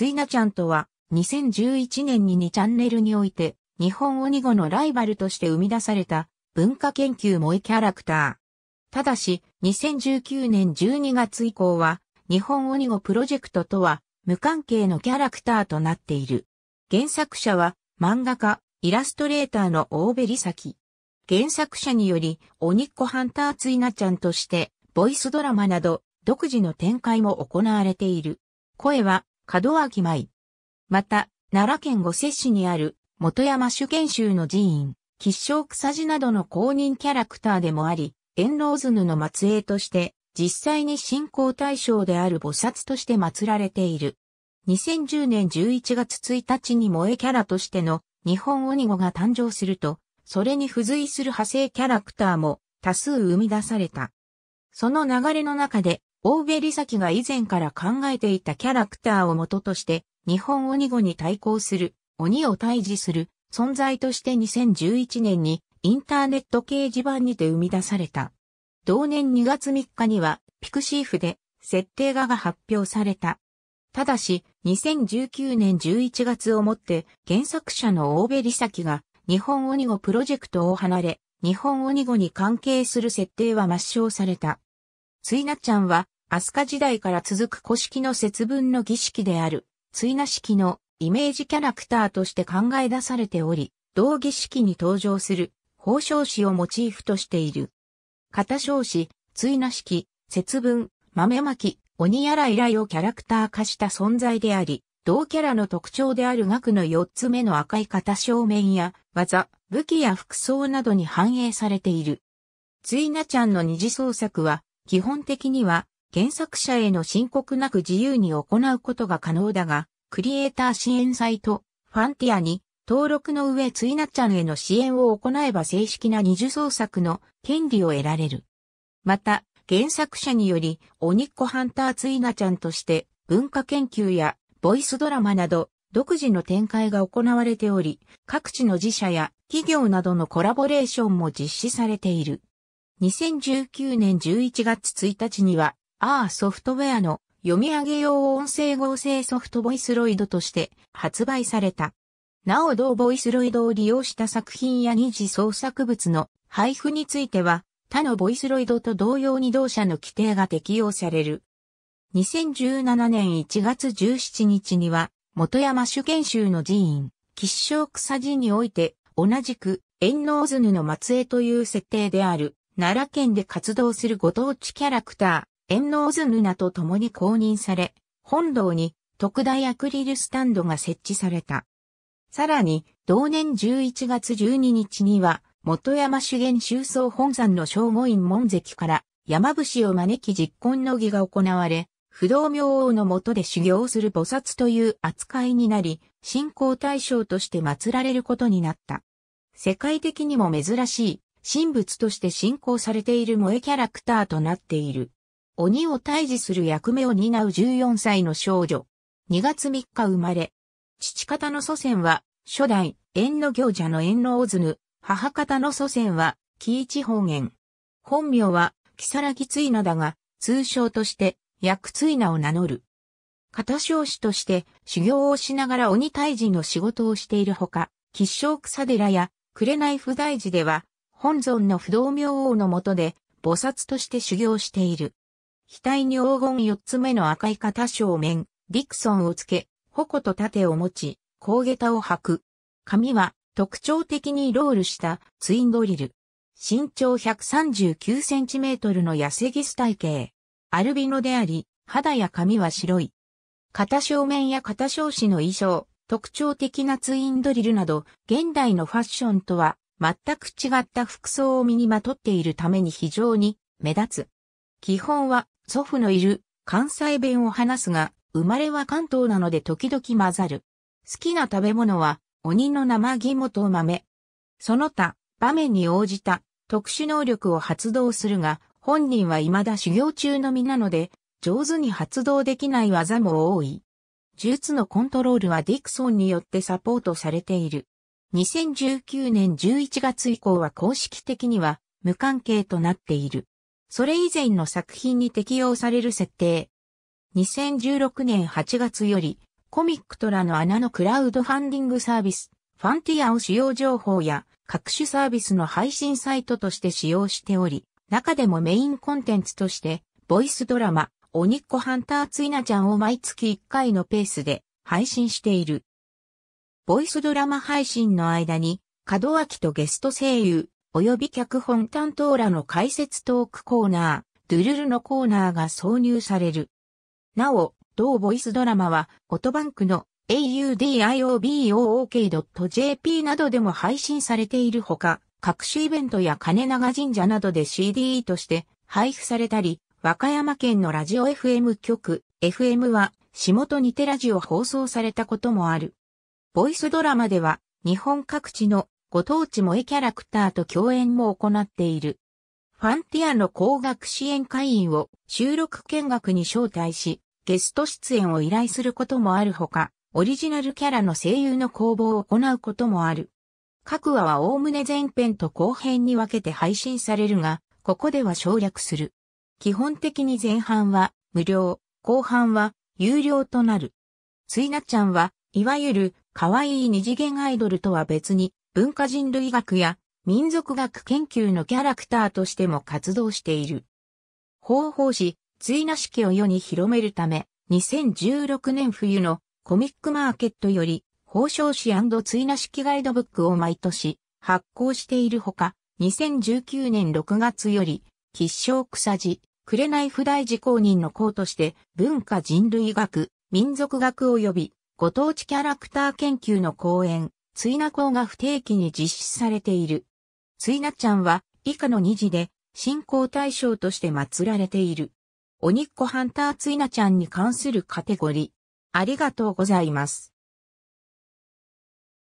スイナちゃんとは、2011年に2チャンネルにおいて、日本鬼語のライバルとして生み出された、文化研究萌えキャラクター。ただし、2019年12月以降は、日本鬼語プロジェクトとは、無関係のキャラクターとなっている。原作者は、漫画家、イラストレーターの大部里咲。原作者により、鬼っ子ハンターツイナちゃんとして、ボイスドラマなど、独自の展開も行われている。声は、門脇舞。また、奈良県御摂市にある元山主研修の寺院、吉祥草寺などの公認キャラクターでもあり、遠老ヌの末裔として、実際に信仰対象である菩薩として祀られている。2010年11月1日に萌えキャラとしての日本鬼子が誕生すると、それに付随する派生キャラクターも多数生み出された。その流れの中で大リサキが以前から考えていたキャラクターを元として、日本鬼子に対抗する、鬼を退治する、存在として2011年にインターネット掲示板にて生み出された。同年2月3日には、ピクシーフで、設定画が発表された。ただし、2019年11月をもって、原作者の大部サキが、日本鬼子プロジェクトを離れ、日本鬼子に関係する設定は抹消された。ついなちゃんは、飛鳥時代から続く古式の節分の儀式である、ついな式のイメージキャラクターとして考え出されており、同儀式に登場する、宝生子をモチーフとしている。片生ついな式、節分、豆まき、鬼やら依頼をキャラクター化した存在であり、同キャラの特徴である額の四つ目の赤い片正面や技、武器や服装などに反映されている。ついなちゃんの二次創作は基本的には原作者への申告なく自由に行うことが可能だが、クリエイター支援サイト、ファンティアに登録の上ツイナちゃんへの支援を行えば正式な二次創作の権利を得られる。また、原作者により、鬼っ子ハンターツイナちゃんとして文化研究やボイスドラマなど独自の展開が行われており、各地の自社や企業などのコラボレーションも実施されている。2019年11月1日には、アーソフトウェアの読み上げ用音声合成ソフトボイスロイドとして発売された。なお同ボイスロイドを利用した作品や二次創作物の配布については、他のボイスロイドと同様に同社の規定が適用される。2017年1月17日には、元山主研修の寺院、吉祥草寺において、同じく、円の図の末裔という設定である、奈良県で活動するご当地キャラクター、遠納図ヌと共に公認され、本堂に特大アクリルスタンドが設置された。さらに、同年11月12日には、元山修験修僧本山の正護院門跡から山伏を招き実婚の儀が行われ、不動明王の下で修行する菩薩という扱いになり、信仰対象として祀られることになった。世界的にも珍しい神仏として信仰されている萌えキャラクターとなっている。鬼を退治する役目を担う14歳の少女。2月3日生まれ。父方の祖先は、初代、縁の行者の縁の大津母方の祖先は、木一方言。本名は、木更木ついなだが、通称として、薬ついなを名乗る。片少子として修行をしながら鬼退治の仕事をしているほか、吉祥草寺や紅不大寺では本尊の不動明王の下で、菩薩として修行している。額に黄金四つ目の赤い型正面、ディクソンをつけ、矛と盾を持ち、高下駄を履く。髪は特徴的にロールしたツインドリル。身長139センチメートルの痩せギス体型。アルビノであり、肌や髪は白い。肩正面や肩正子の衣装、特徴的なツインドリルなど、現代のファッションとは全く違った服装を身にまとっているために非常に目立つ。基本は祖父のいる関西弁を話すが、生まれは関東なので時々混ざる。好きな食べ物は鬼の生肝と豆。その他、場面に応じた特殊能力を発動するが、本人は未だ修行中の身なので、上手に発動できない技も多い。術のコントロールはディクソンによってサポートされている。2019年11月以降は公式的には無関係となっている。それ以前の作品に適用される設定。2016年8月よりコミックトラの穴のクラウドファンディングサービス、ファンティアを使用情報や各種サービスの配信サイトとして使用しており、中でもメインコンテンツとして、ボイスドラマ、鬼っ子ハンターツイナちゃんを毎月1回のペースで配信している。ボイスドラマ配信の間に、門脇とゲスト声優、及び脚本担当らの解説トークコーナー、ドゥルルのコーナーが挿入される。なお、同ボイスドラマは、オトバンクの audiobok.jp などでも配信されているほか、各種イベントや金長神社などで CD として配布されたり、和歌山県のラジオ FM 局、FM は、下戸にてラジオ放送されたこともある。ボイスドラマでは、日本各地のご当地萌えキャラクターと共演も行っている。ファンティアの工学支援会員を収録見学に招待し、ゲスト出演を依頼することもあるほか、オリジナルキャラの声優の公募を行うこともある。各話は概ね前編と後編に分けて配信されるが、ここでは省略する。基本的に前半は無料、後半は有料となる。ついなちゃんは、いわゆる可愛い二次元アイドルとは別に、文化人類学や民族学研究のキャラクターとしても活動している。方法つ追なし家を世に広めるため、2016年冬のコミックマーケットより、報奨誌追なし記ガイドブックを毎年発行しているほか、2019年6月より、吉祥草地、紅不大寺公認の校として、文化人類学、民族学及びご当地キャラクター研究の講演、ついな校が不定期に実施されている。ついなちゃんは以下の2次で信仰対象として祀られている。鬼っ子ハンターついなちゃんに関するカテゴリー。ありがとうございます。